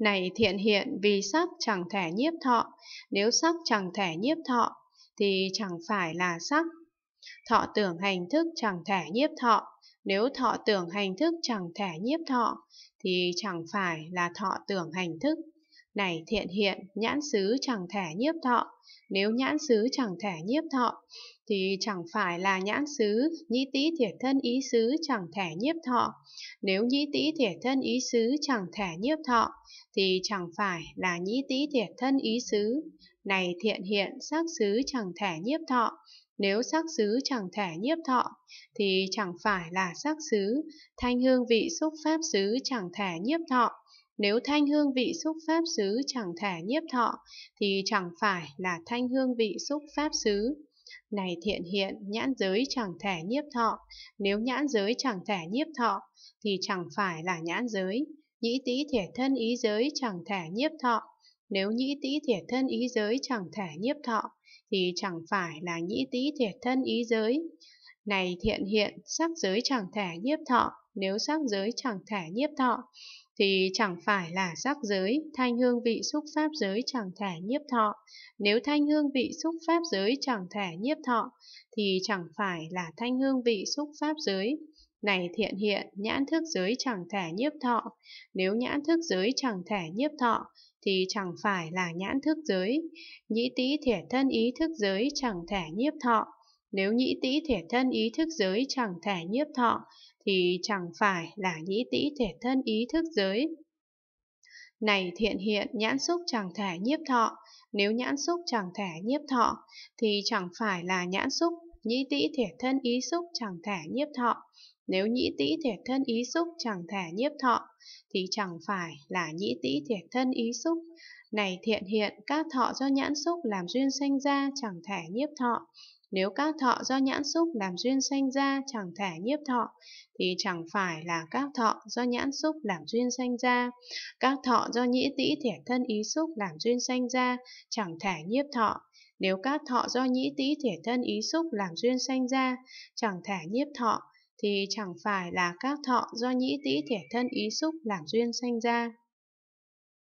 này thiện hiện vì sắc chẳng thể nhiếp thọ, nếu sắc chẳng thể nhiếp thọ thì chẳng phải là sắc. Thọ tưởng hành thức chẳng thể nhiếp thọ, nếu thọ tưởng hành thức chẳng thể nhiếp thọ thì chẳng phải là thọ tưởng hành thức. Này thiện hiện, nhãn xứ chẳng thể nhiếp thọ, nếu nhãn xứ chẳng thể nhiếp thọ, thì chẳng phải là nhãn xứ, nhĩ tý thiệt thân ý xứ chẳng thể nhiếp thọ. Nếu nhĩ tý thiệt thân ý xứ chẳng thể nhiếp thọ, thì chẳng phải là nhĩ tý thiệt thân ý xứ. Này thiện hiện, sắc xứ chẳng thể nhiếp thọ. Nếu sắc xứ chẳng thể nhiếp thọ, thì chẳng phải là sắc xứ, thanh hương vị xúc pháp xứ chẳng thể nhiếp thọ nếu thanh hương vị xúc pháp xứ chẳng thể nhiếp thọ, thì chẳng phải là thanh hương vị xúc pháp xứ. Này thiện hiện, nhãn giới chẳng thể nhiếp thọ, nếu nhãn giới chẳng thể nhiếp thọ, thì chẳng phải là nhãn giới. Nhĩ tĩ thể thân ý giới chẳng thể nhiếp thọ, nếu nhĩ tĩ thể thân ý giới chẳng thể nhiếp thọ, thì chẳng phải là nhĩ tĩ thể thân ý giới. Này thiện hiện, sắc giới chẳng thể nhiếp thọ, nếu sắc giới chẳng thể nhiếp thọ, thì chẳng phải là sắc giới, thanh hương vị xúc pháp giới chẳng thể nhiếp thọ. Nếu thanh hương vị xúc pháp giới chẳng thể nhiếp thọ, thì chẳng phải là thanh hương vị xúc pháp giới. Này thiện hiện, nhãn thức giới chẳng thể nhiếp thọ. Nếu nhãn thức giới chẳng thể nhiếp thọ, thì chẳng phải là nhãn thức giới. Nhĩ tý thể thân ý thức giới chẳng thể nhiếp thọ. Nếu nhĩ tĩ thể thân ý thức giới chẳng thể nhiếp thọ, thì chẳng phải là nhĩ tĩ thể thân ý thức giới. Này thiện hiện nhãn xúc chẳng thể nhiếp thọ, nếu nhãn xúc chẳng thể nhiếp thọ, thì chẳng phải là nhãn xúc, nhĩ tĩ thể thân ý xúc chẳng thể nhiếp thọ. Nếu nhĩ tĩ thể thân ý xúc chẳng thể nhiếp thọ, thì chẳng phải là nhĩ tĩ thể thân ý xúc. Này thiện hiện, các thọ do nhãn xúc làm duyên sanh ra chẳng thể nhiếp thọ. Nếu các thọ do nhãn xúc làm duyên sanh ra chẳng thể nhiếp thọ, thì chẳng phải là các thọ do nhãn xúc làm duyên sanh ra. Các thọ do nhĩ tĩ thể thân ý xúc làm duyên sanh ra chẳng thể nhiếp thọ. Nếu các thọ do nhĩ tĩ thể thân ý xúc làm duyên sanh ra, chẳng thể nhiếp thọ, thì chẳng phải là các thọ do nhĩ tĩ thể thân ý xúc làm duyên sanh ra.